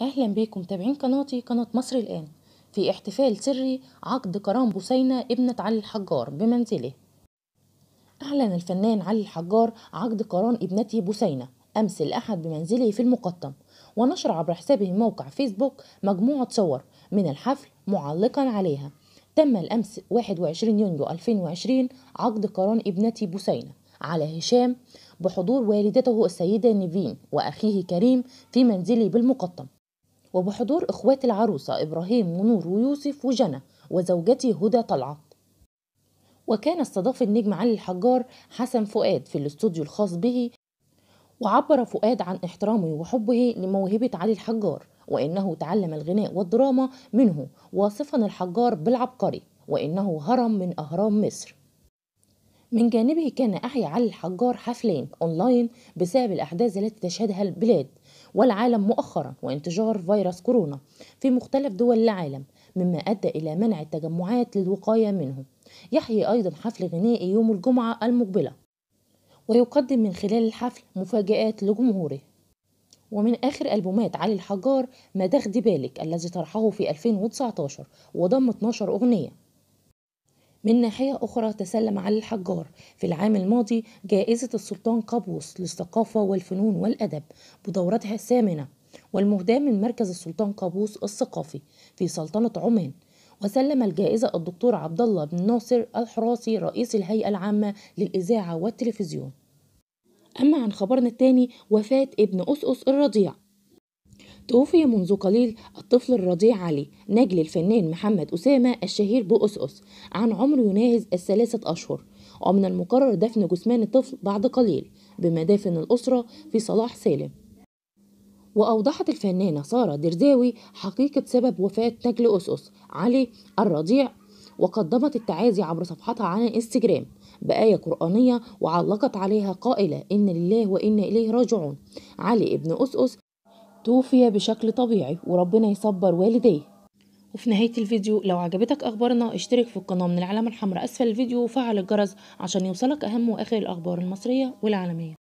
أهلا بيكم متابعين قناتي قناة مصر الآن في احتفال سري عقد كرام بوسينة ابنة علي الحجار بمنزله أعلن الفنان علي الحجار عقد كرام ابنته بوسينة أمس الأحد بمنزله في المقطم ونشر عبر حسابه موقع فيسبوك مجموعة صور من الحفل معلقا عليها تم الأمس 21 يونيو 2020 عقد كرام ابنته بوسينة على هشام بحضور والدته السيدة نيفين وأخيه كريم في منزله بالمقطم وبحضور إخوات العروسة إبراهيم ونور ويوسف وجنى وزوجتي هدى طلعت وكان استضاف النجم علي الحجار حسن فؤاد في الاستوديو الخاص به وعبر فؤاد عن احترامه وحبه لموهبة علي الحجار وإنه تعلم الغناء والدراما منه واصفا الحجار بالعبقري وإنه هرم من أهرام مصر من جانبه كان أحيا علي الحجار حفلين أونلاين بسبب الأحداث التي تشهدها البلاد والعالم مؤخرا وانتشار فيروس كورونا في مختلف دول العالم مما أدى إلى منع التجمعات للوقاية منه يحيي أيضا حفل غنائي يوم الجمعة المقبلة ويقدم من خلال الحفل مفاجآت لجمهوره ومن آخر ألبومات علي الحجار ما داخدي بالك الذي طرحه في 2019 وضم 12 أغنية من ناحية أخرى تسلم علي الحجار في العام الماضي جائزة السلطان قابوس للثقافة والفنون والأدب بدورتها الثامنة والمهداة من مركز السلطان قابوس الثقافي في سلطنة عمان وسلم الجائزة الدكتور عبد الله بن ناصر الحراسي رئيس الهيئة العامة للإذاعة والتلفزيون أما عن خبرنا التاني وفاة ابن أسقس الرضيع توفي منذ قليل الطفل الرضيع علي نجل الفنان محمد أسامة الشهير أس عن عمر يناهز الثلاثة أشهر ومن المقرر دفن جثمان الطفل بعد قليل بمدافن الأسرة في صلاح سالم وأوضحت الفنانة سارة درزاوي حقيقة سبب وفاة نجل أس علي الرضيع وقدمت التعازي عبر صفحتها على انستجرام بآية قرآنية وعلقت عليها قائلة إن لله وإنا إليه راجعون علي ابن أس توفي بشكل طبيعي وربنا يصبر والديه وفي نهاية الفيديو لو عجبتك أخبارنا اشترك في القناة من العلامة الحمراء أسفل الفيديو وفعل الجرس عشان يوصلك أهم وآخر الأخبار المصرية والعالمية